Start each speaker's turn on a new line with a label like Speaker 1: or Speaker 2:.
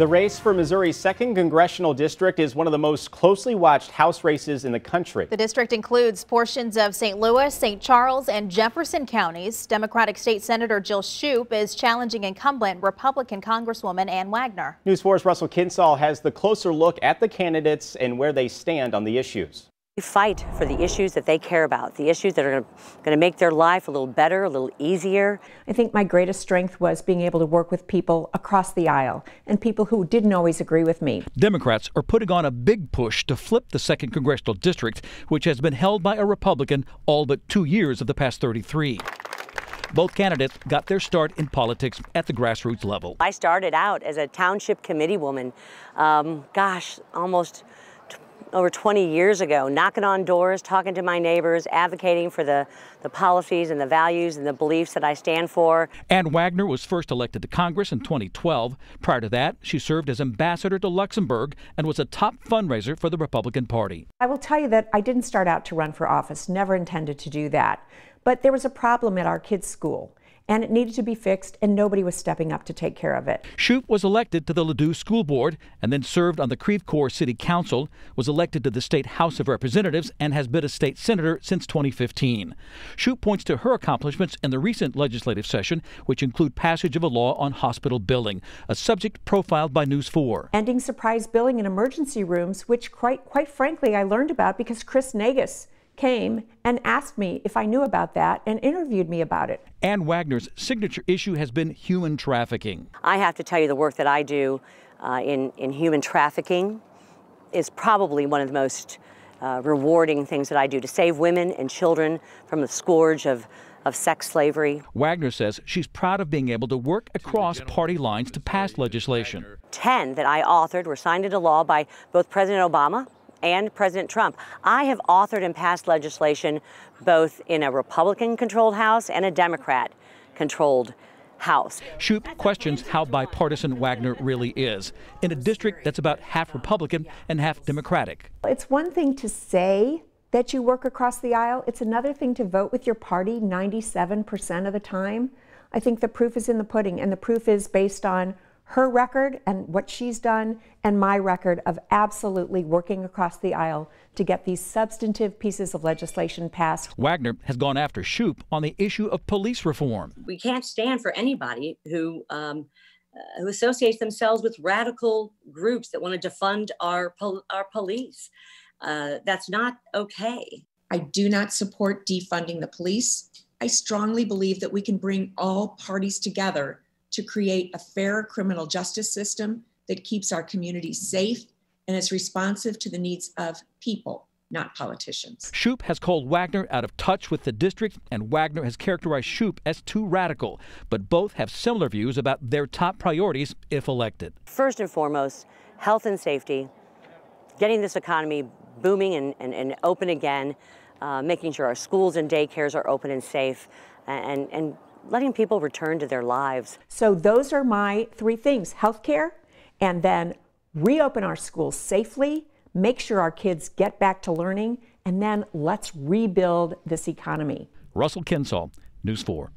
Speaker 1: The race for Missouri's second congressional district is one of the most closely watched House races in the country. The
Speaker 2: district includes portions of St. Louis, St. Charles, and Jefferson counties. Democratic State Senator Jill Shoup is challenging incumbent Republican Congresswoman Ann Wagner.
Speaker 1: News 4's Russell Kinsall has the closer look at the candidates and where they stand
Speaker 3: on the issues fight for the issues that they care about, the issues that are going to make their life a little better, a little easier.
Speaker 2: I think my greatest strength was being able to work with people across the aisle and people who didn't always agree with me.
Speaker 1: Democrats are putting on a big push to flip the second congressional district, which has been held by a Republican all but two years of the past 33. Both candidates got their start in politics at the grassroots level.
Speaker 3: I started out as a township committee woman. Um, gosh, almost over 20 years ago, knocking on doors, talking to my neighbors, advocating for the, the policies and the values and the beliefs that I stand for.
Speaker 1: Ann Wagner was first elected to Congress in 2012. Prior to that, she served as ambassador to Luxembourg and was a top fundraiser for the Republican Party.
Speaker 2: I will tell you that I didn't start out to run for office, never intended to do that. But there was a problem at our kids' school and it needed to be fixed, and nobody was stepping up to take care of it.
Speaker 1: Shoup was elected to the Ladue School Board and then served on the Creve City Council, was elected to the State House of Representatives, and has been a state senator since 2015. Shoup points to her accomplishments in the recent legislative session, which include passage of a law on hospital billing, a subject profiled by News 4.
Speaker 2: Ending surprise billing in emergency rooms, which quite, quite frankly I learned about because Chris Nagus came and asked me if I knew about that and interviewed
Speaker 3: me about
Speaker 1: it. Ann Wagner's signature issue has been human trafficking. I have to tell you, the work
Speaker 3: that I do uh, in, in human trafficking is probably one of the most uh, rewarding things that I do to save women and children from the scourge of of sex slavery.
Speaker 1: Wagner says she's proud of being able to work across party lines to pass legislation.
Speaker 3: Ten that I authored were signed into law by both President Obama and President Trump. I have authored and passed legislation both in a Republican controlled House and a Democrat controlled House.
Speaker 1: Shoup questions how bipartisan Wagner really is in a district that's about half Republican and half Democratic.
Speaker 3: It's one
Speaker 2: thing to say that you work across the aisle, it's another thing to vote with your party 97% of the time. I think the proof is in the pudding, and the proof is based on her record and what she's done and my record of absolutely working across the aisle to get these substantive pieces of legislation passed.
Speaker 1: Wagner has gone after Shoup on the issue of police reform.
Speaker 3: We can't stand for anybody who um, uh, who associates themselves with radical groups that want to defund our pol our police. Uh, that's not okay.
Speaker 2: I do not support defunding the police. I strongly believe that we can bring all parties together to create a fair criminal justice system that keeps our communities safe and is responsive to the needs of people, not politicians.
Speaker 1: Shoup has called Wagner out of touch with the district, and Wagner has characterized Shoup as too radical. But both have similar views about their top priorities if elected.
Speaker 3: First and foremost, health and safety, getting this economy booming and, and, and open again, uh, making sure our schools and daycares are open and safe, and, and letting people return to their lives.
Speaker 2: So those are my three things, healthcare, and then reopen our schools safely, make sure our kids get back to learning, and then let's rebuild this economy.
Speaker 1: Russell Kinsall, News 4.